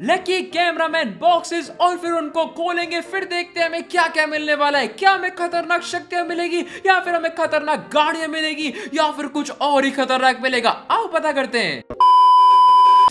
lucky cameraman boxes और फिर उनको खोलेंगे फिर देखते हैं हमें क्या क्या मिलने वाला है क्या हमें खतरनाक शक्तियां मिलेगी या फिर हमें खतरनाक गाड़ियां मिलेगी या फिर कुछ और ही खतरनाक मिलेगा आओ पता करते हैं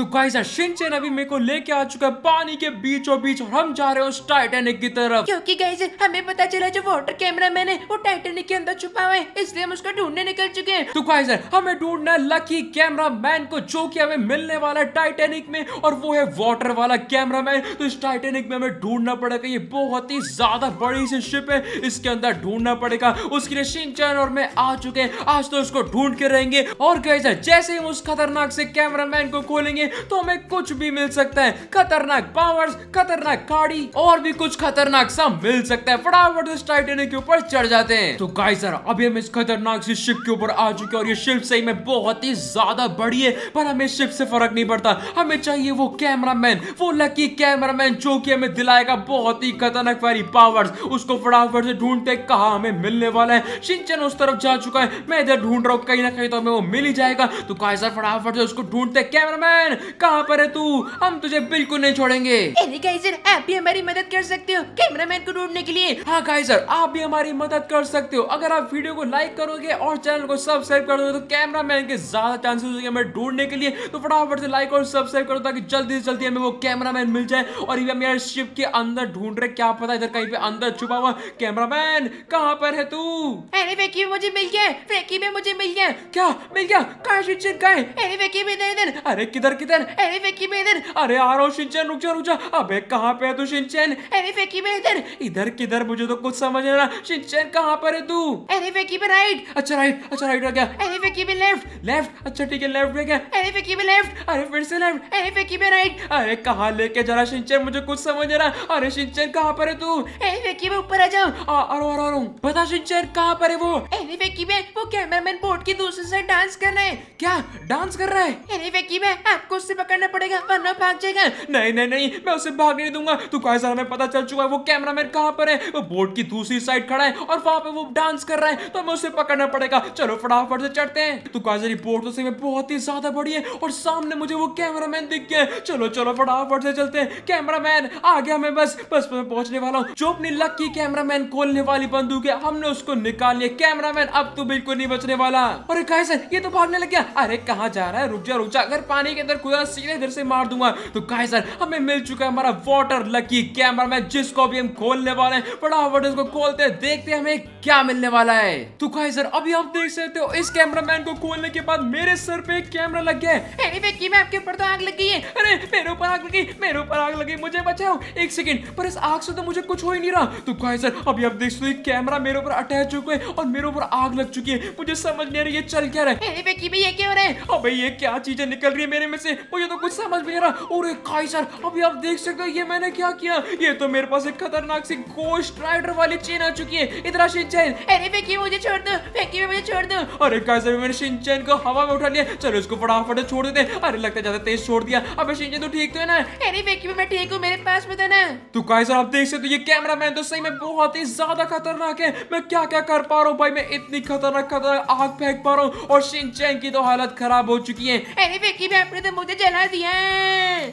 तो गाइस शिनचैन अभी मेरे को लेके आ चुका है पानी के बीचों बीच और हम जा रहे हैं उस टाइटेनिक की तरफ क्योंकि गाइस हमें पता चला जो वाटर कैमरा मैन है वो टाइटेनिक के अंदर छुपा हुआ है इसलिए हम उसको ढूंढने निकल चुके हैं तो गाइस हमें ढूंढना है लकी कैमरा मैन को जो की हमें मिलने वाला है टाइटेनिक में और वो है वॉटर वाला कैमरा मैन तो इस टाइटेनिक में हमें ढूंढना पड़ेगा ये बहुत ही ज्यादा बड़ी सी शिप है इसके अंदर ढूंढना पड़ेगा उसके लिए शिनचैन और मैं आ चुके हैं आज तो उसको ढूंढ के रहेंगे और गाइस जैसे ही हम उस खतरनाक से कैमरा मैन को खोलेंगे तो हमें कुछ भी मिल सकता है खतरनाक पावर्स खतरनाक गाड़ी और भी कुछ खतरनाक सब मिल सकता है फटाफट इस टाइटेनिक के ऊपर चढ़ जाते हैं तो गाय सर अभी हम इस खतरनाक सी शिप के ऊपर आ चुके और ये शिप सही में बहुत ही ज्यादा बड़ी है पर हमें शिप से फर्क नहीं पड़ता हमें चाहिए वो कैमरामैन वो लकी कैमरामैन जो कि हमें दिलाएगा बहुत ही खतरनाक वाली पावर्स उसको फटाफट से ढूंढते कहा हमें मिलने वाला है सिंचन उस तरफ जा चुका है मैं इधर ढूंढ रहा हूँ कहीं ना कहीं तो हमें वो मिल ही जाएगा तो कायसर फटाफट से उसको ढूंढते कैमरा एलिकाइजन कहाँ पर है तू हम तुझे बिल्कुल नहीं छोड़ेंगे एलिकाइजन आप भी हमारी मदद कर सकते हो कैमरा मैन को ढूंढने के लिए हाँ काइजर आप भी हमारी मदद कर सकते हो अगर आप वीडियो को लाइक करोगे और चैनल को सब्सक्राइब कर दोगे तो कैमरा मैन के ज्यादा चांसेस होंगे हमें ढूंढने के लिए तो फटाफट से लाइक और सब्सक्राइब करो ताकि जल्दी से जल्दी हमें वो कैमरा मैन मिल जाए और ये हम यार शिप के अंदर ढूंढ रहे क्या पता इधर कहीं पे अंदर छुपा हुआ कैमरा मैन कहाँ पर है तू अरे वेकी मुझे मिल गया वेकी में मुझे मिल गया क्या मिल गया कहाँ अरे किधर किधर अरे फेकी में इधर अरे आ रहा हूँ सिंचन रुक जा रुक जा अबे कहाँ पे है तू सिंचन अरे फेकी में इधर इधर किधर मुझे तो कुछ समझ नहीं रहा सिंचन कहाँ पर है तू अरे फेकी में राइट अच्छा राइट अच्छा राइट रह गया अरे फेकी में लेफ्ट लेफ्ट अच्छा ठीक है लेफ्ट रह गया अरे फेकी में लेफ्ट अरे फिर से लेफ्ट अरे फेकी में राइट अरे कहाँ लेके जा रहा सिंचन मुझे कुछ समझ नहीं रहा अरे सिंचन कहाँ पर है तू अरे फेकी में ऊपर आ जाओ बता सिंचन कहाँ पर है वो अरे फेकी में वो कैमरामैन बोर्ड की दूसरी साइड डांस कर रहे हैं क्या डांस कर रहा है अरे फेकी में आप आपको उससे पकड़ना पड़ेगा वरना भाग जाएगा नहीं नहीं नहीं मैं उसे भाग नहीं दूंगा तो गाइस हमें पता चल चुका है वो कैमरा मैन कहाँ पर है वो बोर्ड की दूसरी साइड खड़ा है और वहां पे वो डांस कर रहा है तो हमें उसे पकड़ना पड़ेगा चलो फटाफट से चढ़ते हैं तो गाइस ये बोर्ड तो सही बहुत ही ज्यादा बड़ी है और सामने मुझे वो कैमरा मैन दिख गया चलो चलो फटाफट से चलते हैं कैमरा मैन आ गया मैं बस बस मैं पहुंचने वाला हूँ जो अपनी कैमरा मैन खोलने वाली बंदूक है हमने उसको निकाल लिया कैमरा मैन अब तो बिल्कुल नहीं बचने वाला अरे गाइस ये तो भागने लग गया अरे कहाँ जा रहा है रुक जा रुक जा अगर पानी के अंदर खुदा सीधे इधर से मार दूंगा तो गाय सर हमें मिल चुका है हमारा वाटर लकी कैमरा मैन जिसको भी हम खोलने वाले हैं फटाफट उसको खोलते हैं देखते हैं हमें क्या मिलने वाला है तो गाय सर अभी आप देख सकते हो इस कैमरा मैन को खोलने के बाद मेरे सर पे कैमरा लग गया है आपके ऊपर तो आग लगी है अरे मेरे ऊपर आग लगी मेरे ऊपर आग लगी मुझे बचाओ एक पर इस आग से तो मुझे कुछ हो ही नहीं रहा तो सर अभी आप देख सकते कैमरा मेरे ऊपर अटैच हो गए और मेरे ऊपर आग लग चुकी है मुझे समझ नहीं आ रही है चल क्या रहा है ये क्या हो रहा है ये क्या चीजें निकल रही है मेरे में से से मुझे तो कुछ समझ नहीं आ रहा और काई अभी आप देख सकते हो ये मैंने क्या किया ये तो मेरे पास एक खतरनाक सी गोस्ट राइडर वाली चेन आ चुकी है इधर शिनचैन अरे फेंकी मुझे छोड़ दो फेंकी मुझे छोड़ दो अरे काई सर मैंने शिनचैन को हवा में उठा लिया चलो इसको फटाफट छोड़ देते अरे लगता ज्यादा तेज छोड़ दिया अब शिनचैन तो ठीक तो है ना अरे फेंकी मैं ठीक हूं मेरे पास में तो ना तू काई सर आप देख सकते हो ये कैमरा मैन तो सही में बहुत ही ज्यादा खतरनाक है मैं क्या क्या कर पा रहा हूं भाई मैं इतनी खतरनाक खतरनाक आग फेंक पा रहा हूं और शिनचैन की तो हालत खराब हो चुकी है अरे फेंकी मैं अपने तो मुझे जला दिया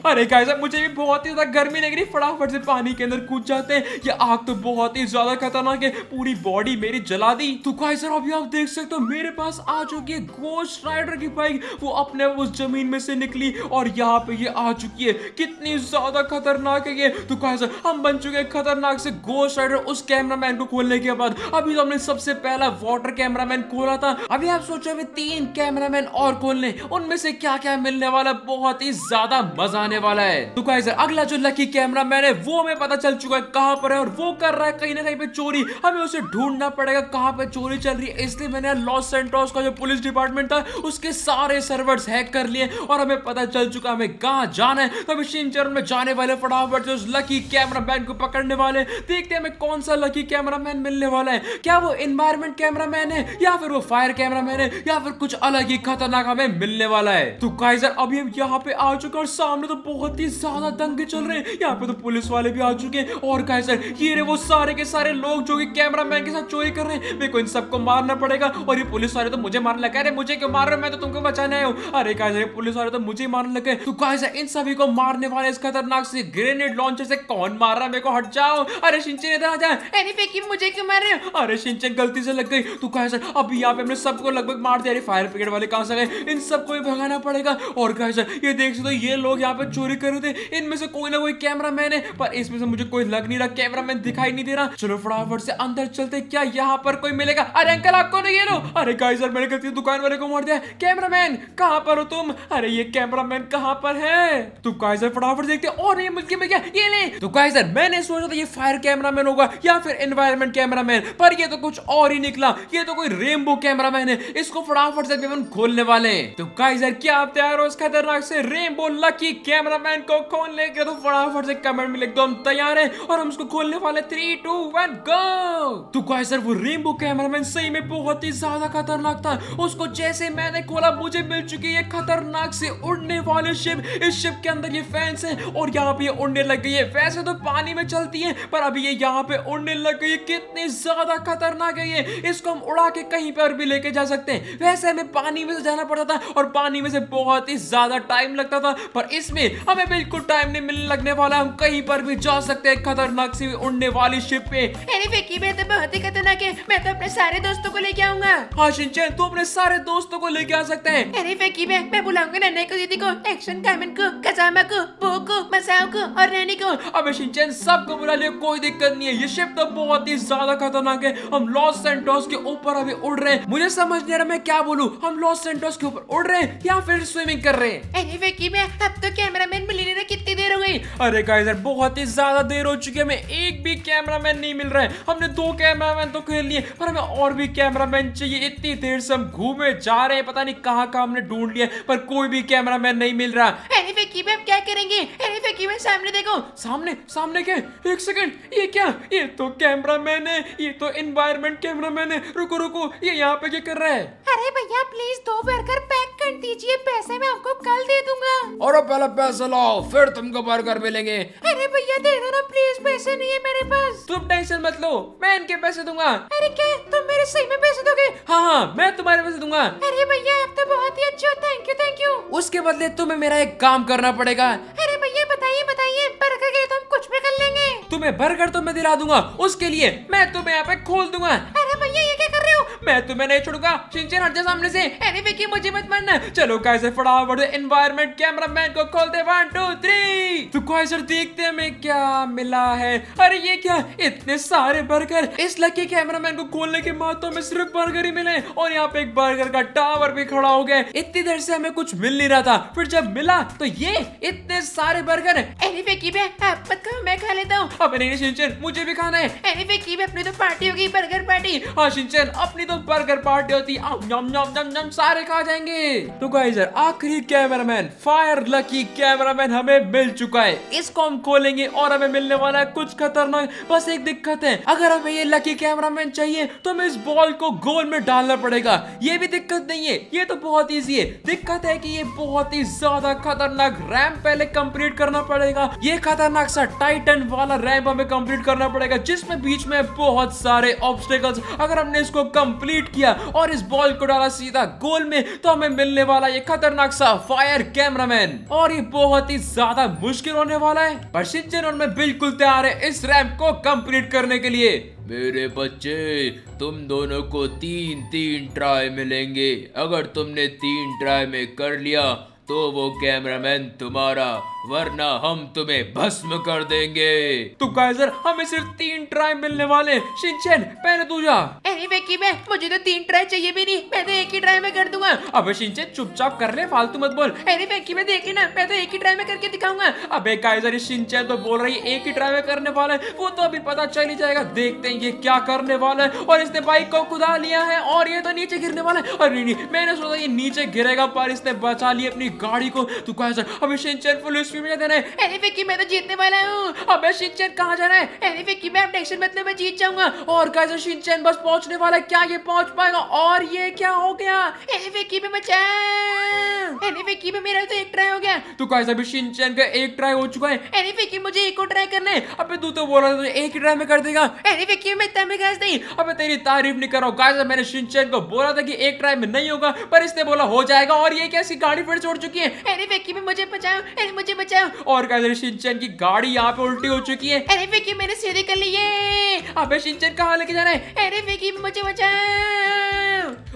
अरे कैसे मुझे भी बहुत ही ज्यादा गर्मी लग रही फटाफट से पानी के अंदर कूद जाते हैं ये आग तो बहुत ही ज्यादा खतरनाक है पूरी बॉडी मेरी जला दी तो कैसे अभी आप देख सकते हो मेरे पास आ चुकी है गोस्ट राइडर की बाइक वो अपने उस जमीन में से निकली और यहाँ पे ये आ चुकी है कितनी ज्यादा खतरनाक है ये तो कैसे हम बन चुके हैं खतरनाक से गोस्ट राइडर उस कैमरामैन को खोलने के बाद अभी तो हमने सबसे पहला वाटर कैमरामैन खोला था अभी आप सोचो हमें तीन कैमरामैन और खोलने उनमें से क्या क्या मिलने वाला मतलब बहुत ही ज्यादा मजा आने वाला है तो गाइस अगला जो लकी कैमरा मैन है वो हमें पता चल चुका है कहाँ पर है और वो कर रहा है कहीं ना कहीं पे चोरी हमें उसे ढूंढना पड़ेगा कहाँ पे चोरी चल रही है इसलिए मैंने लॉस सेंटोस का जो पुलिस डिपार्टमेंट था उसके सारे सर्वर्स हैक कर लिए और हमें पता चल चुका है हमें कहाँ जाना है तो मशीन चरण में जाने वाले फटाफट से उस लकी कैमरा मैन को पकड़ने वाले देखते हैं हमें कौन सा लकी कैमरा मैन मिलने वाला है क्या वो इन्वायरमेंट कैमरा मैन है या फिर वो फायर कैमरा मैन है या फिर कुछ अलग ही खतरनाक हमें मिलने वाला है तो काइजर अभी यहाँ पे आ चुका और सामने तो बहुत ही ज्यादा दंगे चल रहे हैं यहाँ पे तो पुलिस वाले भी आ चुके हैं और कहे सर ये रे वो सारे के सारे लोग जो कि कैमरा मैन के साथ चोरी कर रहे हैं मेरे को इन सबको मारना पड़ेगा और ये पुलिस वाले तो मुझे मारने लगा अरे मुझे क्यों मार रहे मैं तो तुमको बचाने आया हूँ अरे कहा सर पुलिस वाले तो मुझे मारने लगे तो कहा सर इन सभी को मारने वाले इस खतरनाक से ग्रेनेड लॉन्चर से कौन मार रहा है मेरे को हट जाओ अरे सिंचन इधर आ जाए अरे फेंकी मुझे क्यों मार रहे हो अरे सिंचन गलती से लग गई तो कहा सर अभी यहाँ पे हमने सबको लगभग मार दिया अरे फायर ब्रिगेड वाले कहाँ से गए इन सबको भी भगाना पड़ेगा और गाइस ये देख सकते हो ये लोग यहाँ पे चोरी कर रहे थे इनमें से कोई ना कोई कैमरा मैन है पर इसमें से मुझे कोई लग नहीं रहा कैमरा मैन दिखाई नहीं दे रहा चलो फटाफट से अंदर चलते क्या यहाँ पर कोई मिलेगा अरे अंकल आपको नहीं ये लो अरे गाइस यार मैंने गलती दुकान वाले को मार दिया कैमरा मैन कहाँ पर हो तुम अरे ये कैमरा मैन कहाँ पर है तो गाइस यार फटाफट देखते और ये मुझे में क्या ये ले तो गाइस यार मैंने सोचा था ये फायर कैमरा मैन होगा या फिर एनवायरमेंट कैमरा मैन पर ये तो कुछ और ही निकला ये तो कोई रेनबो कैमरा मैन है इसको फटाफट से खोलने वाले तो गाइस यार क्या आप तैयार हो इसका खतरनाक से रेनबो लकी कैमरामैन को खोलने के तो फटाफट से कमेंट में लिख दो हम तैयार हैं और हम उसको खोलने वाले थ्री टू वन गो तो गाय सर वो रेनबो कैमरामैन सही में बहुत ही ज्यादा खतरनाक था उसको जैसे मैंने खोला मुझे मिल चुकी है खतरनाक से उड़ने वाले शिप इस शिप के अंदर ये फैंस है और यहाँ पे उड़ने लग गई है वैसे तो पानी में चलती है पर अभी ये यहाँ पे उड़ने लग गई है कितनी ज्यादा खतरनाक है ये इसको हम उड़ा के कहीं पर भी लेके जा सकते हैं वैसे हमें पानी में से तो जाना पड़ता था और पानी में से बहुत ही ज्यादा ज़्यादा टाइम लगता था पर इसमें हमें बिल्कुल टाइम नहीं मिलने लगने वाला हम कहीं पर भी जा सकते हैं खतरनाक सी उड़ने वाली शिप में तो बहुत ही खतरनाक है मैं तो अपने सारे दोस्तों को लेके आऊंगा हाँ शिनचैन तू अपने सारे दोस्तों को लेके आ सकते हैं बुलाऊंगा नन्हे को दीदी को एक्शन कैमन को कजामा को बो को मसाओ को और रैनी को अबे शिनचैन सबको बुला लिया कोई दिक्कत नहीं है ये शिप तो बहुत ही ज्यादा खतरनाक है हम लॉस सेंटोस के ऊपर अभी उड़ रहे हैं मुझे समझ नहीं आ रहा मैं क्या बोलूँ हम लॉस सेंटोस के ऊपर उड़ रहे हैं या फिर स्विमिंग कर रहे हैं अरे फकीर मैं अब तो कैमरामैन मिलने में कितनी देर हो गई अरे गाइस यार बहुत ही ज्यादा देर हो चुकी है हमें एक भी कैमरामैन नहीं मिल रहा है हमने दो कैमरामैन तो खेल लिए पर हमें और भी कैमरामैन चाहिए इतनी देर से हम घूमे जा रहे हैं पता नहीं कहाँ कहाँ हमने ढूंढ लिया पर कोई भी कैमरामैन नहीं मिल रहा अरे फकीर हम क्या करेंगे अरे फकीर मैं सामने देखो सामने सामने के एक सेकंड ये क्या ये तो कैमरामैन है ये तो एनवायरमेंट कैमरामैन है रुको रुको ये यहाँ पे क्या कर रहा है अरे भैया प्लीज दो बर्गर पैक कर दीजिए पैसे मैं आपको कल दे दूंगा और पहले पैसे लाओ फिर तुमको बर्गर मिलेंगे अरे भैया दे दो ना प्लीज पैसे नहीं है मेरे पास तुम टेंशन मत लो मैं इनके पैसे दूंगा अरे क्या तुम मेरे सही में पैसे दोगे हाँ हाँ मैं तुम्हारे पैसे दूंगा अरे भैया आप तो बहुत ही अच्छे हो थैंक यू थैंक यू उसके बदले तुम्हें मेरा एक काम करना पड़ेगा अरे भैया बताइए बताइए बर्गर के तो हम कुछ भी कर लेंगे तुम्हें बर्गर तो मैं दिला दूंगा उसके लिए मैं तुम्हें यहाँ पे खोल दूंगा मैं तुम्हें नहीं छोड़ूंगा शिनचैन हट जाए सामने से अरे की मुझे मत मानना चलो कैसे फटाफट एनवायरमेंट कैमरामैन को खोल दे 1 2 3 तो गाइस और देखते हैं हमें क्या मिला है अरे ये क्या इतने सारे बर्गर इस लकी कैमरामैन को खोलने के बाद तो हमें सिर्फ बर्गर ही मिले और यहां पे एक बर्गर का टावर भी खड़ा हो गया इतनी देर से हमें कुछ मिल नहीं रहा था फिर जब मिला तो ये इतने सारे बर्गर अरे की बे आप मत खाओ मैं खा लेता हूं अब नहीं शिनचैन मुझे भी खाना है अरे विकी बे अपनी तो पार्टी होगी बर्गर पार्टी हां शिनचैन अपनी तो जो बर्गर पार्टी होती है सारे खा जाएंगे तो गाइजर आखिरी कैमरामैन फायर लकी कैमरामैन हमें मिल चुका है इसको हम खोलेंगे और हमें मिलने वाला है कुछ खतरनाक बस एक दिक्कत है अगर हमें ये लकी कैमरामैन चाहिए तो हमें इस बॉल को गोल में डालना पड़ेगा ये भी दिक्कत नहीं है ये तो बहुत ईजी है दिक्कत है की ये बहुत ही ज्यादा खतरनाक रैम पहले कम्प्लीट करना पड़ेगा ये खतरनाक सा टाइटन वाला रैम हमें कम्प्लीट करना पड़ेगा जिसमे बीच में बहुत सारे ऑब्स्टेकल्स अगर हमने इसको कम्प्लीट कंप्लीट किया और इस बॉल को डाला सीधा गोल में तो हमें मिलने वाला ये खतरनाक सा फायर कैमरामैन और ये बहुत ही ज्यादा मुश्किल होने वाला है पर शिंजन उनमें बिल्कुल तैयार है इस रैम को कंप्लीट करने के लिए मेरे बच्चे तुम दोनों को तीन तीन ट्राई मिलेंगे अगर तुमने तीन ट्राई में कर लिया तो वो कैमरामैन तुम्हारा वरना हम तुम्हें भस्म कर देंगे तो काइजर हमें सिर्फ तीन ट्राई मिलने वाले शिंचन पहले तू जा वेकी में मुझे तो तीन ट्राई चाहिए भी नहीं मैं तो एक ही ट्राई में कर दूंगा अबे शिंचन चुपचाप कर ले फालतू मत बोल एनी वेकी में देख लेना मैं तो एक ही ट्राई में करके दिखाऊंगा अबे काइजर शिंचन तो बोल रही एक ही ट्राई में करने वाला है वो तो अभी पता चल ही जाएगा देखते हैं ये क्या करने वाला है और इसने बाइक को कुदा लिया है और ये तो नीचे गिरने वाला है अरे नहीं मैंने सोचा ये नीचे गिरेगा पर इसने बचा लिया अपनी गाड़ी को तो काइजर अभी शिंचन पुलिस है मैं तो जीतने वाला हूँ शिनचैन है मैं टेंशन मतलब तो मैं जीत जाऊंगा और शिनचैन बस पहुंचने वाला क्या ये पहुंच पाएगा और ये क्या हो गया मेरा तो एक ट्राई हो गया तो अभी शिनचैन का एक ट्राई हो चुका है मुझे एक और ट्राई करना है अबे तू तो बोल रहा था एक ही ट्राई में कर देगा मैं गाइस नहीं अबे तेरी तारीफ नहीं गाइस मैंने शिनचैन को बोला था कि एक ट्राई में नहीं होगा पर इसने बोला हो जाएगा और ये गाड़ी चुकी है मुझे बचाओ मुझे और सिंचन की गाड़ी यहाँ पे उल्टी हो चुकी है अरे विकी मैंने सीधे कर लिए अबे सिंचन कहाँ लेके जा रहे है अरे विकी मुझे बचा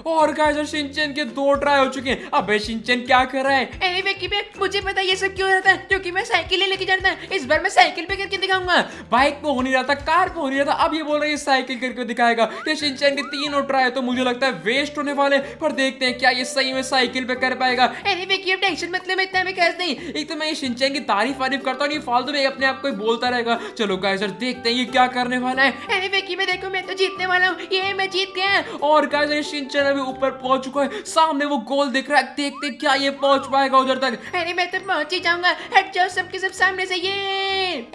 और गाइस शिनचैन के दो ट्राई हो चुके हैं अबे सिंचन क्या कर रहा है अरे वेकी बे मुझे पता ये सब क्यों रहता है क्योंकि मैं साइकिल लेके जाता है इस बार मैं साइकिल पे करके दिखाऊंगा बाइक पे हो नहीं रहा था कार पे हो नहीं रहा था अब ये बोल रहा है साइकिल करके दिखाएगा ये सिंचन के तीन और ट्राई तो मुझे लगता है वेस्ट होने वाले पर देखते हैं क्या ये सही में साइकिल पे कर पाएगा अरे वेकी अब टेंशन मतलब इतना भी कैसे नहीं एक तो मैं ये सिंचन की तारीफ वारीफ करता हूँ ये फालतू में अपने आप को बोलता रहेगा चलो गाइस देखते हैं ये क्या करने वाला है अरे वेकी मैं देखो मैं तो जीतने वाला हूँ ये मैं जीत गया और गाइस शिनचैन है भी ऊपर पहुंच चुका है सामने वो गोल दिख रहा है देखते क्या ये पहुंच पाएगा उधर तक अरे मैं तो पहुंच ही जाऊंगा हट जाओ सबके सब सामने से ये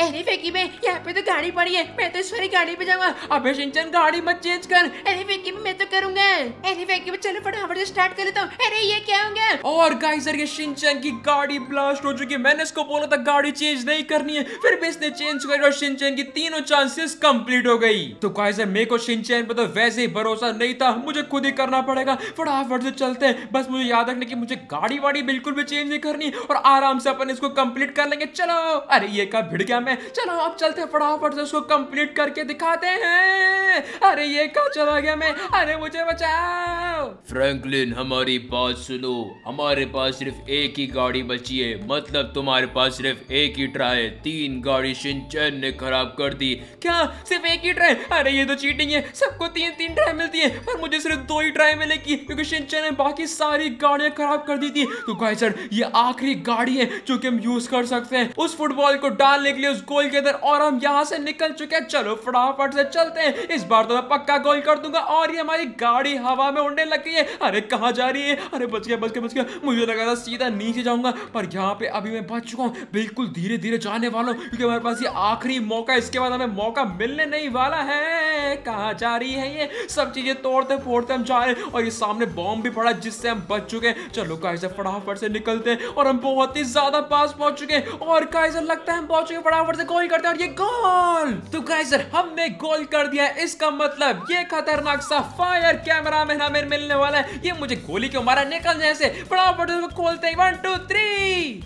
अरे फेकी में यहाँ पे तो गाड़ी पड़ी है मैं तो इस वाली गाड़ी पे जाऊंगा अबे सिंचन गाड़ी मत चेंज कर अरे फेकी में मैं तो करूंगा अरे फेकी में चलो फटाफट से स्टार्ट कर लेता हूँ अरे ये क्या हो गया और गाइस ये सिंचन की गाड़ी ब्लास्ट हो चुकी है मैंने इसको बोला था गाड़ी चेंज नहीं करनी है फिर भी इसने चेंज कर और सिंचन की तीनों चांसेस कम्प्लीट हो गई तो गाइस मेरे को सिंचन पर तो वैसे ही भरोसा नहीं था मुझे खुद ही करना करना पड़ेगा फटाफट से चलते हैं बस मुझे याद रखने की मुझे गाड़ी वाड़ी बिल्कुल भी चेंज नहीं करनी और आराम से अपन इसको कंप्लीट कर लेंगे चलो अरे ये कब भिड़ गया मैं चलो अब चलते फटाफट से उसको कंप्लीट करके दिखाते हैं अरे ये कब चला गया मैं अरे मुझे बचाओ फ्रैंकलिन हमारी बात सुनो हमारे पास सिर्फ एक ही गाड़ी बची है मतलब तुम्हारे पास सिर्फ एक ही ट्राई है तीन गाड़ी सिंचन ने खराब कर दी क्या सिर्फ एक ही ट्राई अरे ये तो चीटिंग है सबको तीन तीन ट्राई मिलती है पर मुझे सिर्फ दो ही ट्राई मिले की क्योंकि शिनचैन ने बाकी सारी गाड़ियां खराब कर दी थी तो गाइस सर ये आखिरी गाड़ी है जो कि हम यूज कर सकते हैं उस फुटबॉल को डालने के लिए उस गोल के अंदर और हम यहाँ से निकल चुके हैं चलो फटाफट से चलते हैं इस बार तो मैं पक्का गोल कर दूंगा और ये हमारी गाड़ी हवा में उड़ने लग गई है अरे कहाँ जा रही है अरे बच गया बच गया बच गया मुझे लगा था सीधा नीचे जाऊंगा पर यहाँ पे अभी मैं बच चुका हूँ बिल्कुल धीरे धीरे जाने वाला हूँ क्योंकि हमारे पास ये आखिरी मौका इसके बाद हमें मौका मिलने नहीं वाला है कहाँ जा रही है ये सब चीजें तोड़ते फोड़ते हम जा रहे और ये सामने बॉम्ब भी पड़ा जिससे हम बच चुके हैं चलो काइजर फटाफट से निकलते हैं और हम बहुत ही ज्यादा पास पहुंच चुके हैं और काइजर लगता है हम पहुंच चुके फटाफट से गोल करते हैं और ये गोल तो काइजर हमने गोल कर दिया इसका मतलब ये खतरनाक सा फायर कैमरा में हमें मिलने वाला है ये मुझे गोली क्यों मारा निकल जाए से फटाफट से खोलते हैं वन टू थ्री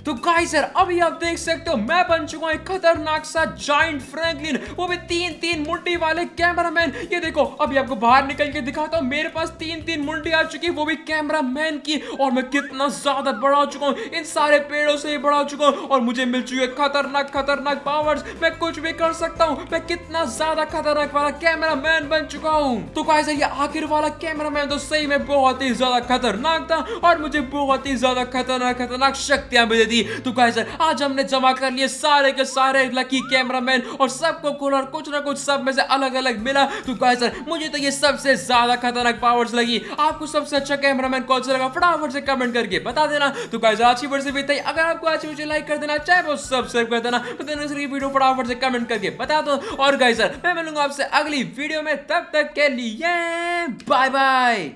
तो काइजर अभी आप देख सकते हो मैं बन चुका हूँ खतरनाक सा जॉइंट फ्रैंकलिन वो भी तीन तीन मुंडी वाले कैमरामैन ये देखो अभी आपको बाहर निकल के दिखाता हूँ मेरे पास तीन तीन मुंडी आ चुकी है वो भी कैमरा मैन की और मैं कितना ज्यादा बड़ा हो चुका हूँ इन सारे पेड़ों से ही बड़ा हो चुका हूँ और मुझे मिल चुकी है खतरनाक खतरनाक पावर्स मैं कुछ भी कर सकता हूँ मैं कितना ज्यादा खतरनाक वाला कैमरा मैन बन चुका हूँ तो कहा ये आखिर वाला कैमरा मैन तो सही में बहुत ही ज्यादा खतरनाक था और मुझे बहुत ही ज्यादा खतरनाक खतरनाक शक्तियां भी दे दी तो कैसे आज हमने जमा कर लिए सारे के सारे लकी कैमरा मैन और सबको खोला कुछ ना कुछ सब में से अलग अलग मिला तो कैसे मुझे तो ये सबसे ज्यादा खतरनाक पावर्स लगी लगी आपको सबसे अच्छा कैमरामैन कौन सा लगा फटाफट से कमेंट करके बता देना तो कैसे अच्छी वर्ष वीडियो से अगर आपको अच्छी मुझे लाइक कर देना चाहे वो सब्सक्राइब कर देना वीडियो तो फटाफट से कमेंट करके बता दो और गाइस मैं मिलूंगा आपसे अगली वीडियो में तब तक के लिए बाय बाय